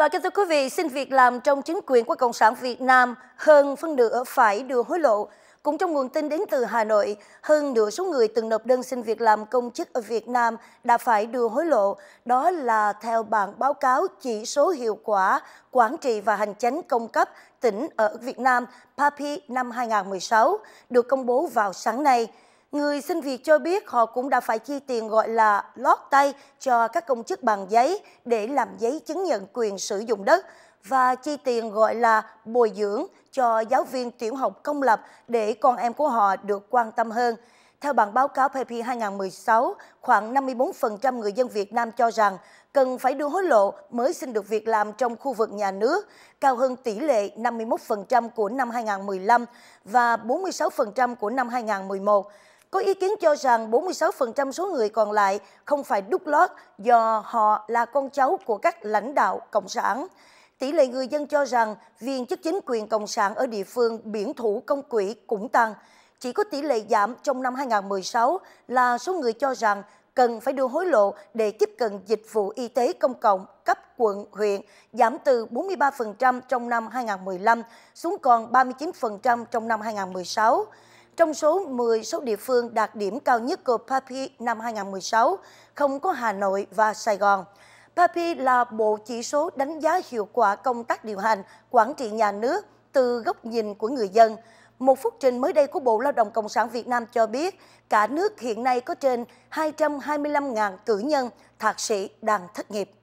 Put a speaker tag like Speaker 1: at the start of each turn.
Speaker 1: Và kính thưa quý vị, xin việc làm trong chính quyền của Cộng sản Việt Nam hơn phân nửa phải đưa hối lộ. Cũng trong nguồn tin đến từ Hà Nội, hơn nửa số người từng nộp đơn xin việc làm công chức ở Việt Nam đã phải đưa hối lộ. Đó là theo bản báo cáo chỉ số hiệu quả quản trị và hành chính công cấp tỉnh ở Việt Nam PAPI năm 2016 được công bố vào sáng nay. Người xin việc cho biết họ cũng đã phải chi tiền gọi là lót tay cho các công chức bằng giấy để làm giấy chứng nhận quyền sử dụng đất và chi tiền gọi là bồi dưỡng cho giáo viên tiểu học công lập để con em của họ được quan tâm hơn. Theo bản báo cáo PP 2016, khoảng 54% người dân Việt Nam cho rằng cần phải đưa hối lộ mới xin được việc làm trong khu vực nhà nước, cao hơn tỷ lệ 51% của năm 2015 và 46% của năm 2011. Có ý kiến cho rằng 46% số người còn lại không phải đúc lót do họ là con cháu của các lãnh đạo Cộng sản. Tỷ lệ người dân cho rằng viên chức chính quyền Cộng sản ở địa phương biển thủ công quỹ cũng tăng. Chỉ có tỷ lệ giảm trong năm 2016 là số người cho rằng cần phải đưa hối lộ để tiếp cận dịch vụ y tế công cộng cấp quận, huyện giảm từ 43% trong năm 2015 xuống còn 39% trong năm 2016. Trong số 10 số địa phương đạt điểm cao nhất của PAPI năm 2016, không có Hà Nội và Sài Gòn. PAPI là bộ chỉ số đánh giá hiệu quả công tác điều hành, quản trị nhà nước từ góc nhìn của người dân. Một phúc trình mới đây của Bộ Lao động Cộng sản Việt Nam cho biết, cả nước hiện nay có trên 225.000 cử nhân, thạc sĩ đang thất nghiệp.